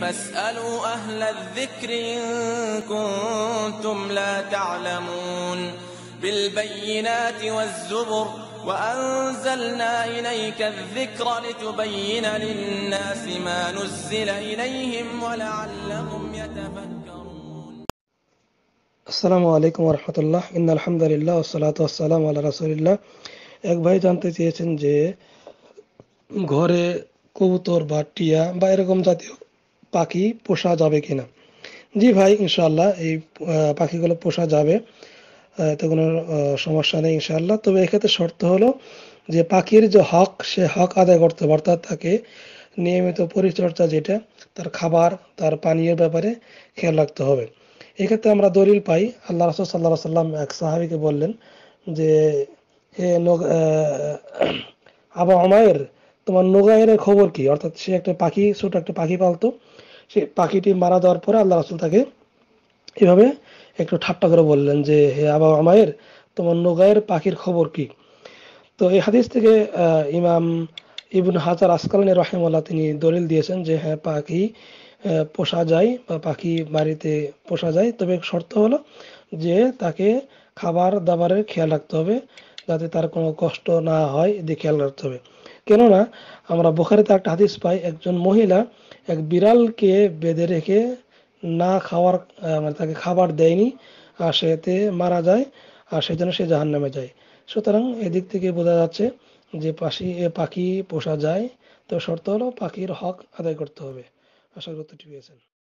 فاسألوا أهل الذكر إن كنتم لا تعلمون بالبينات والزبر وأنزلنا إليك الذكر لتبين للناس ما نزل إليهم ولعلهم يتفكرون السلام عليكم ورحمة الله إن الحمد لله والصلاة والسلام على رسول الله এক ভাই জানতে চেয়েছেন যে ঘরে কবুতর বা টিয়া বা এরকম জাতীয় পাখি পোষা যাবে কিনা জি ভাই ইনশাল্লাহ এই পাখিগুলো পোষা যাবে এতে কোনো সমস্যা নেই ইনশাল্লাহ তবে এক্ষেত্রে শর্ত হলো যে পাখির যে হক সে হক আদায় করতে হবে অর্থাৎ তাকে নিয়মিত পরিচর্যা যেটা তার খাবার তার পানীয় ব্যাপারে খেয়াল রাখতে হবে এক্ষেত্রে আমরা দলিল পাই আল্লাহ রসুল সাল্লাহ সাল্লাম এক সাহাবিকে বললেন যে হে আবা আমায়ের তোমার নোগায়ের খবর কি অর্থাৎ সে একটা পাখি ছোট একটা পাখি পালতো সে পাখিটি মারা দেওয়ার পরে আল্লাহ রাসুল তাকে এভাবে একটু ঠাট্টা করে বললেন যে হে আবা আমায়ের তোমার নোগায়ের পাখির খবর কি তো এই হাদিস থেকে ইমাম ইবন হাজার আসকালানি রহেমাল্লাহ তিনি দলিল দিয়েছেন যে হ্যাঁ পাখি পোষা যায় বা পাখি বাড়িতে পোষা যায় তবে শর্ত হলো যে তাকে খাবার দাবারের খেয়াল রাখতে হবে যাতে তার কোনো কষ্ট না হয় এদিকে খেয়াল রাখতে হবে কেননা আমরা বোখারিতে একটা হাদিস পাই একজন মহিলা এক বিড়ালকে বেঁধে রেখে না খাওয়ার মানে তাকে খাবার দেয়নি আর সেতে মারা যায় আর সেই জন্য সে জাহান নামে যায় সুতরাং এদিক থেকে বোঝা যাচ্ছে যে পাখি পাখি পোষা যায় তো শর্ত হলো পাখির হক আদায় করতে হবে আশা করতে পেয়েছেন